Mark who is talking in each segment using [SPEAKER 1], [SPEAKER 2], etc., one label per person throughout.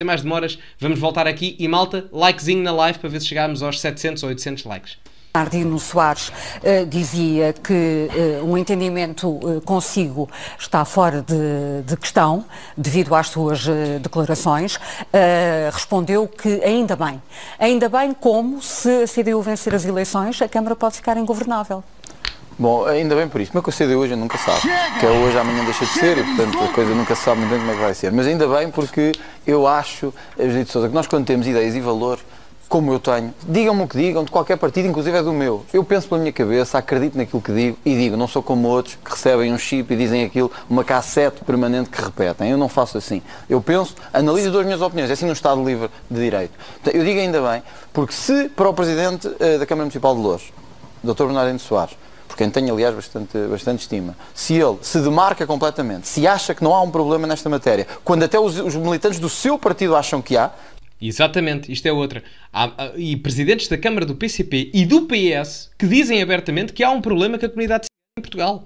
[SPEAKER 1] sem mais demoras, vamos voltar aqui e malta, likezinho na live para ver se chegarmos aos 700 ou 800 likes.
[SPEAKER 2] Nardino Soares uh, dizia que uh, um entendimento uh, consigo está fora de, de questão, devido às suas declarações. respondeu que ainda bem. Ainda bem como, se a CDU vencer as eleições, a Câmara pode ficar ingovernável.
[SPEAKER 3] Bom, ainda bem por isso Mas o é que eu sei de hoje nunca sabe. Que é hoje, amanhã deixa de ser, e portanto a coisa nunca sabe muito bem como é que vai ser. Mas ainda bem porque eu acho, eh, Judito Souza, que nós quando temos ideias e valor, como eu tenho, digam-me o que digam, de qualquer partido, inclusive é do meu. Eu penso pela minha cabeça, acredito naquilo que digo e digo. Não sou como outros que recebem um chip e dizem aquilo, uma cassete permanente que repetem. Eu não faço assim. Eu penso, analiso as minhas opiniões. É assim no Estado Livre de Direito. Eu digo ainda bem, porque se para o Presidente eh, da Câmara Municipal de Louros, Dr. Bernardino Soares, quem tenho, aliás, bastante, bastante estima, se ele se demarca completamente, se acha que não há um problema nesta matéria, quando até os, os militantes do seu partido
[SPEAKER 1] acham que há. Exatamente, isto é outra. Há, e presidentes da Câmara do PCP e do PS que dizem abertamente que há um problema com a comunidade em Portugal.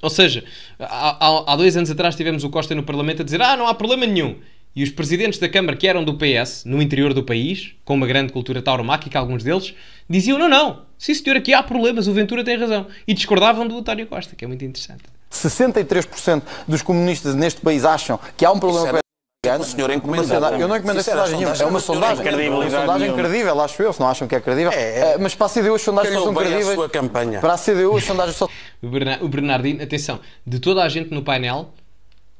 [SPEAKER 1] Ou seja, há, há, dois anos atrás tivemos o Costa no Parlamento a dizer ah, não há problema nenhum. E os presidentes da Câmara que eram do PS, no interior do país, com uma grande cultura tauromáquica, alguns deles, diziam não, não, Sim, senhor, aqui há problemas, o Ventura tem razão. E discordavam do António Costa, que é muito interessante.
[SPEAKER 3] 63% dos comunistas neste país acham que há um problema com o senhor encomenda. Eu não encomendo sondagem nenhuma. É uma sondagem. É uma sondagem
[SPEAKER 1] credível, acho eu, se não acham que é credível. É, é. Eh, mas para a CDU as sondagens são credíveis. A sua campanha. Para a CDU as sondagens são. O Bernardino, atenção, de toda a gente no painel,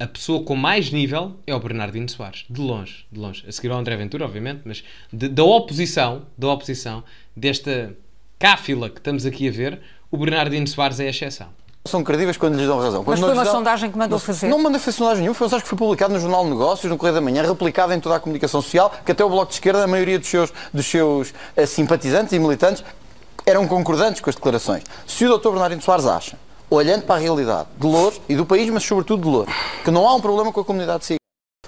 [SPEAKER 1] a pessoa com mais nível é o Bernardino Soares, de longe, de longe. A seguir ao André Ventura, obviamente, mas de, da oposição, da oposição, desta cáfila que estamos aqui a ver, o Bernardino Soares é a exceção
[SPEAKER 3] são credíveis quando lhes dão razão.
[SPEAKER 1] Quando Mas foi uma sondagem que mandou fazer? Não
[SPEAKER 3] mandou fazer sondagem nenhuma, foi um sondagem que foi publicado no Jornal de Negócios, no Correio da Manhã, replicado em toda a comunicação social, que até o Bloco de Esquerda, a maioria dos seus, dos seus uh, simpatizantes e militantes eram concordantes com as declarações. Se o Dr. Bernardino Soares acha, olhando para a realidade de Lourdes e do país, mas sobretudo de Lourdes, que não há um problema com a comunidade cigana,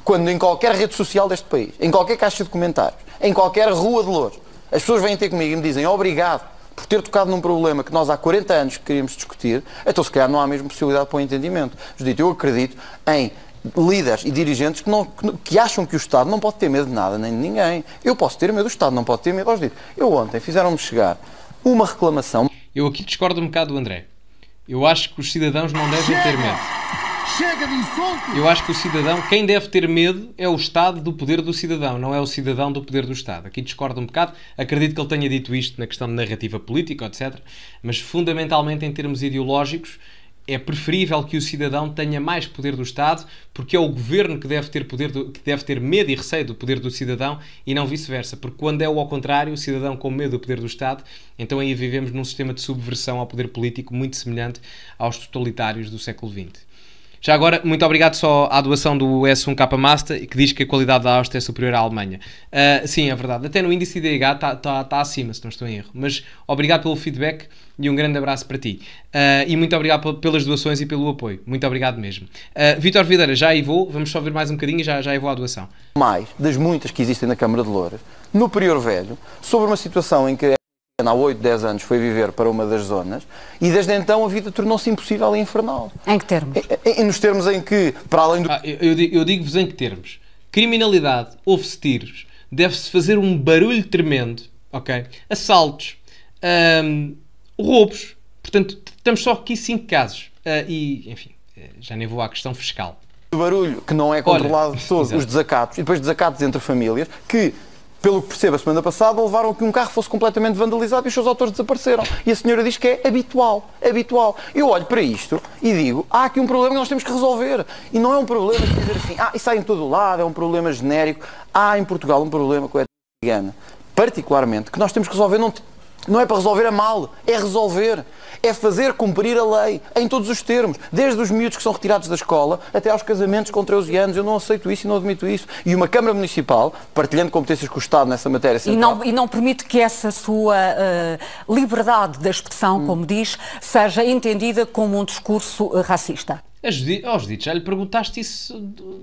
[SPEAKER 3] quando em qualquer rede social deste país, em qualquer caixa de comentários, em qualquer rua de Lourdes, as pessoas vêm ter comigo e me dizem obrigado por ter tocado num problema que nós há 40 anos queríamos discutir, então se calhar não há mesmo possibilidade para o um entendimento. Judito, eu acredito em líderes e dirigentes que, não, que acham que o Estado não pode ter medo de nada, nem de ninguém. Eu posso ter medo, o Estado não pode ter medo. Judito, eu ontem fizeram-me chegar
[SPEAKER 1] uma reclamação. Eu aqui discordo um bocado do André. Eu acho que os cidadãos não devem ter medo.
[SPEAKER 3] Chega de insulto! Eu
[SPEAKER 1] acho que o cidadão, quem deve ter medo é o Estado do poder do cidadão, não é o cidadão do poder do Estado. Aqui discordo um bocado, acredito que ele tenha dito isto na questão de narrativa política, etc. Mas fundamentalmente em termos ideológicos, é preferível que o cidadão tenha mais poder do Estado, porque é o governo que deve ter, poder do, que deve ter medo e receio do poder do cidadão e não vice-versa. Porque quando é o ao contrário, o cidadão com medo do poder do Estado, então aí vivemos num sistema de subversão ao poder político muito semelhante aos totalitários do século XX. Já agora, muito obrigado só à doação do S1K Master, que diz que a qualidade da Áustria é superior à Alemanha. Uh, sim, é verdade. Até no índice IDH está tá, tá acima, se não estou em erro. Mas obrigado pelo feedback e um grande abraço para ti. Uh, e muito obrigado pelas doações e pelo apoio. Muito obrigado mesmo. Uh, ah, Vitor Videira, já aí vou, vamos só ver mais um bocadinho e já, já aí vou à doação.
[SPEAKER 3] Mais das muitas que existem na Câmara de Loura no Prior Velho, sobre uma situação em que há 8, 10 anos foi viver para uma das zonas e desde então a vida tornou-se impossível e infernal. Em que termos?
[SPEAKER 1] E, e, nos termos em que, para além do. Ah, eu, eu digo-vos em que termos. Criminalidade, houve-se tiros, deve-se fazer um barulho tremendo, ok? Assaltos, roubos. Portanto, estamos só aqui 5 casos. Uh, e, enfim, eh, já nem vou à questão fiscal.
[SPEAKER 3] O barulho que não é controlado Olha, todos os desacatos
[SPEAKER 1] e depois desacatos
[SPEAKER 3] entre famílias que pelo que percebo, a semana passada levaram a que um carro fosse completamente vandalizado e os seus autores desapareceram. E a senhora diz que é habitual, habitual. Eu olho para isto e digo, há aqui um problema que nós temos que resolver. E não é um problema de dizer assim, ah, isso há em todo o lado, é um problema genérico. Há em Portugal um problema com a cigana, particularmente, que nós temos que resolver, não não é para resolver a mal, é resolver. É fazer cumprir a lei, em todos os termos. Desde os miúdos que são retirados da escola até aos casamentos com 13 anos. Eu não aceito isso e não admito isso. E uma Câmara Municipal, partilhando competências com o Estado nessa matéria central... E não,
[SPEAKER 2] e não permite que essa sua uh, liberdade da expressão, hum. como diz, seja entendida como um discurso eh, racista.
[SPEAKER 1] A oh, Judite, já lhe perguntaste isso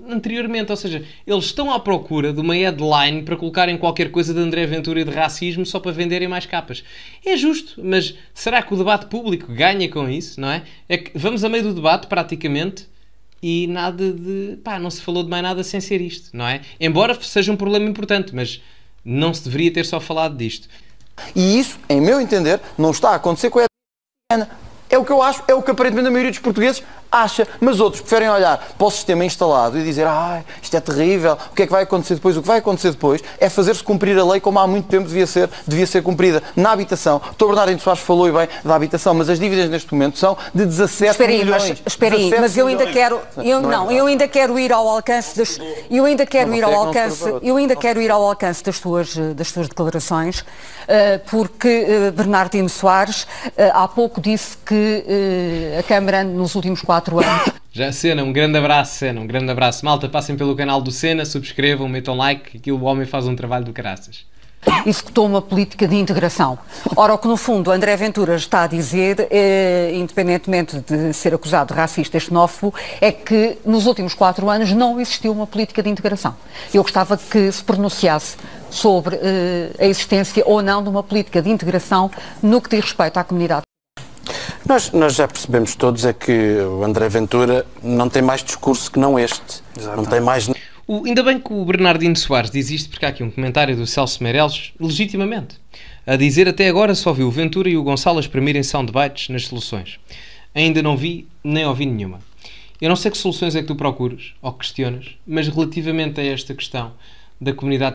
[SPEAKER 1] anteriormente, ou seja, eles estão à procura de uma headline para colocarem qualquer coisa de André Ventura e de racismo só para venderem mais capas. É justo, mas será que o debate público ganha com isso, não é? é que vamos a meio do debate, praticamente, e nada de. pá, não se falou de mais nada sem ser isto, não é? Embora seja um problema importante, mas não se deveria ter só falado disto. E isso, em meu
[SPEAKER 3] entender, não está a acontecer com a headline. É o que eu acho, é o que aparentemente a maioria dos portugueses acha, mas outros preferem olhar para o sistema instalado e dizer ah, isto é terrível, o que é que vai acontecer depois? O que vai acontecer depois é fazer-se cumprir a lei como há muito tempo devia ser, devia ser cumprida na habitação. O Dr. Bernardo Soares falou bem da habitação, mas as dívidas neste momento são de 17 espera aí, milhões. Mas, espera aí, mas eu ainda quero, eu, não, é não
[SPEAKER 2] é eu ainda quero ir ao alcance das, eu ainda quero ir é ao alcance, eu ainda quero ir ao alcance das tuas, das tuas declarações, eh, porque eh, Bernardino Soares eh, há pouco disse que uh, a Câmara, nos últimos quatro anos.
[SPEAKER 1] Já, Sena, um grande abraço, Sena, um grande abraço. Malta, passem pelo canal do Sena, subscrevam, metam like, aquilo o homem faz um trabalho do caraças
[SPEAKER 2] executou uma política de integração. Ora, o que no fundo André Ventura está a dizer, eh, independentemente de ser acusado de racista e xenófobo, é que nos últimos quatro anos não existiu uma política de integração. Eu gostava que se pronunciasse sobre eh, a existência ou não de uma política de integração no que diz respeito à comunidade.
[SPEAKER 1] Nós, nós já percebemos todos é que o André Ventura não tem mais discurso que não este. Não tem mais. O, ainda bem que o Bernardino Soares diz isto, porque há aqui um comentário do Celso Meirelles, legitimamente, a dizer até agora só viu o Ventura e o Gonçalo exprimirem debates nas soluções. Ainda não vi, nem ouvi nenhuma. Eu não sei que soluções é que tu procuras ou questionas, mas relativamente a esta questão da comunidade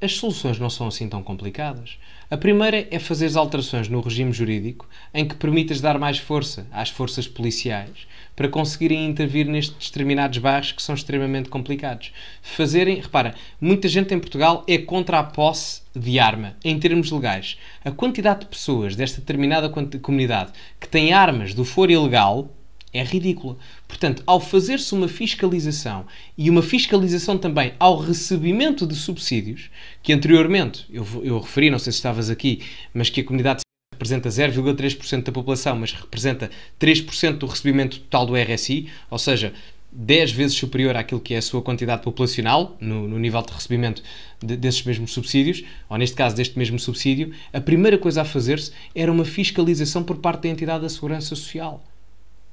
[SPEAKER 1] as soluções não são assim tão complicadas. A primeira é fazer alterações no regime jurídico em que permitas dar mais força às forças policiais para conseguirem intervir nestes determinados bairros que são extremamente complicados. Fazerem, repara, muita gente em Portugal é contra a posse de arma em termos legais. A quantidade de pessoas desta determinada comunidade que têm armas do foro ilegal é ridícula. Portanto, ao fazer-se uma fiscalização e uma fiscalização também ao recebimento de subsídios, que anteriormente eu, eu referi, não sei se estavas aqui, mas que a comunidade representa 0,3% da população, mas representa 3% do recebimento total do RSI, ou seja, 10 vezes superior àquilo que é a sua quantidade populacional, no, no nível de recebimento de, desses mesmos subsídios, ou neste caso deste mesmo subsídio, a primeira coisa a fazer-se era uma fiscalização por parte da entidade da Segurança Social.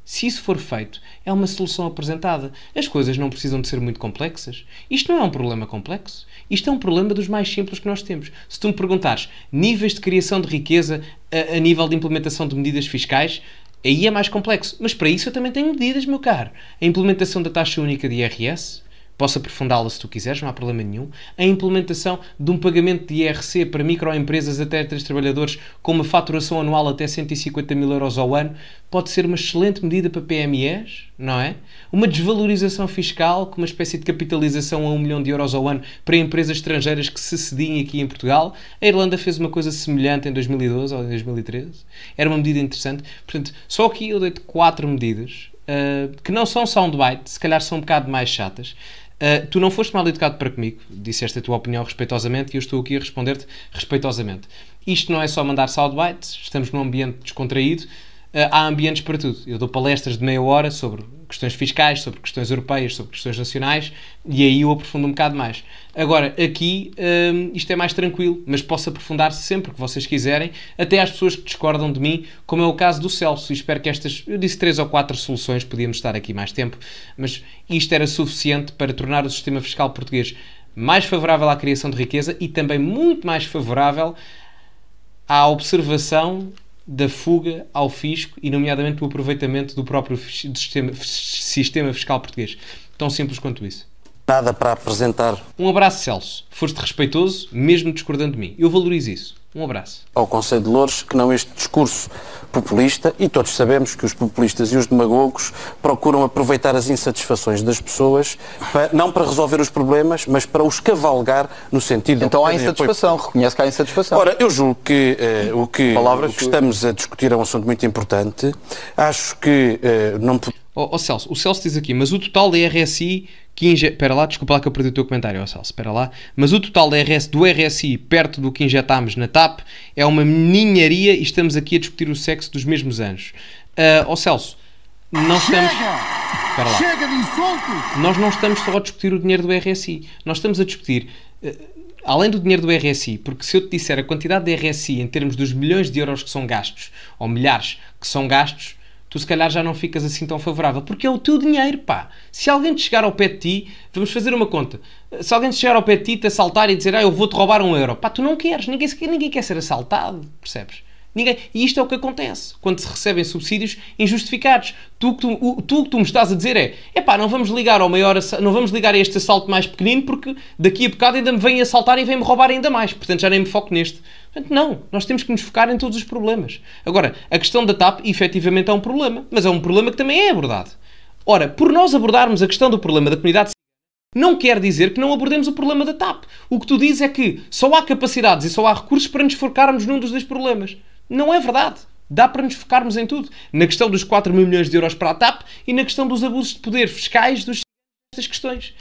[SPEAKER 1] Se isso for feito, é uma solução apresentada. As coisas não precisam de ser muito complexas. Isto não é um problema complexo. Isto é um problema dos mais simples que nós temos. Se tu me perguntares níveis de criação de riqueza a, a nível de implementação de medidas fiscais, aí é mais complexo. Mas para isso eu também tenho medidas, meu caro. A implementação da taxa única de IRS, Posso aprofundá-la se tu quiseres, não há problema nenhum. A implementação de um pagamento de IRC para microempresas até 3 trabalhadores com uma faturação anual até 150 mil euros ao ano pode ser uma excelente medida para PMEs, não é? Uma desvalorização fiscal com uma espécie de capitalização a 1 milhão de euros ao ano para empresas estrangeiras que se cedem aqui em Portugal. A Irlanda fez uma coisa semelhante em 2012 ou em 2013. Era uma medida interessante. Portanto, só aqui eu dei quatro medidas. Uh, que não são soundbite, se calhar são um bocado mais chatas, Uh, tu não foste mal educado para comigo, disseste a tua opinião respeitosamente e eu estou aqui a responder-te respeitosamente. Isto não é só mandar soundbites, estamos num ambiente descontraído, uh, há ambientes para tudo. Eu dou palestras de meia hora sobre questões fiscais, sobre questões europeias, sobre questões nacionais, e aí eu aprofundo um bocado mais. Agora, aqui hum, isto é mais tranquilo, mas posso aprofundar -se sempre que vocês quiserem, até às pessoas que discordam de mim, como é o caso do Celso, e espero que estas, eu disse três ou quatro soluções, podíamos estar aqui mais tempo, mas isto era suficiente para tornar o sistema fiscal português mais favorável à criação de riqueza e também muito mais favorável à observação da fuga ao fisco e, nomeadamente, do aproveitamento do próprio sistema, sistema fiscal português. Tão simples quanto isso. Nada para apresentar. Um abraço, Celso. Foste respeitoso, mesmo discordando de mim. Eu valorizo isso. Um abraço. Ao Conselho de Louros, que não este discurso populista, e todos sabemos que os populistas e os demagogos procuram aproveitar as insatisfações das pessoas, para, não para resolver os problemas, mas para os cavalgar no sentido... Então há insatisfação, apoio. reconhece que há insatisfação. Ora, eu julgo que, uh, o, que Palavras... o que estamos a discutir é um assunto muito importante. Acho que uh, não... Ó oh, oh, Celso, o Celso diz aqui, mas o total da RSI que Espera lá, desculpa lá que eu perdi o teu comentário, Celso, espera lá. Mas o total da RS, do RSI perto do que injetámos na TAP é uma ninharia e estamos aqui a discutir o sexo dos mesmos anos. Uh, oh Celso, não Chega! estamos... Espera lá. Chega
[SPEAKER 3] de insultos!
[SPEAKER 1] Nós não estamos só a discutir o dinheiro do RSI. Nós estamos a discutir... Uh, além do dinheiro do RSI, porque se eu te disser a quantidade de RSI em termos dos milhões de euros que são gastos, ou milhares que são gastos, tu se calhar já não ficas assim tão favorável, porque é o teu dinheiro, pá. Se alguém te chegar ao pé de ti, vamos fazer uma conta, se alguém te chegar ao pé de ti, te assaltar e dizer, ah, eu vou-te roubar um euro, pá, tu não queres, ninguém, ninguém quer ser assaltado, percebes? Ninguém, e isto é o que acontece quando se recebem subsídios injustificados. Tu que tu, o, tu, que tu me estás a dizer é: é pá, não vamos ligar ao maior, não vamos ligar a este assalto mais pequenino porque daqui a bocado ainda me vêm assaltar e vêm me roubar ainda mais. Portanto, já nem me foco neste. Portanto, não, nós temos que nos focar em todos os problemas. Agora, a questão da TAP efetivamente é um problema, mas é um problema que também é abordado. Ora, por nós abordarmos a questão do problema da comunidade não quer dizer que não abordemos o problema da TAP. O que tu dizes é que só há capacidades e só há recursos para nos focarmos num dos dois problemas. Não é verdade. Dá para nos focarmos em tudo. Na questão dos 4 mil milhões de euros para a TAP e na questão dos abusos de poder fiscais dos estas questões.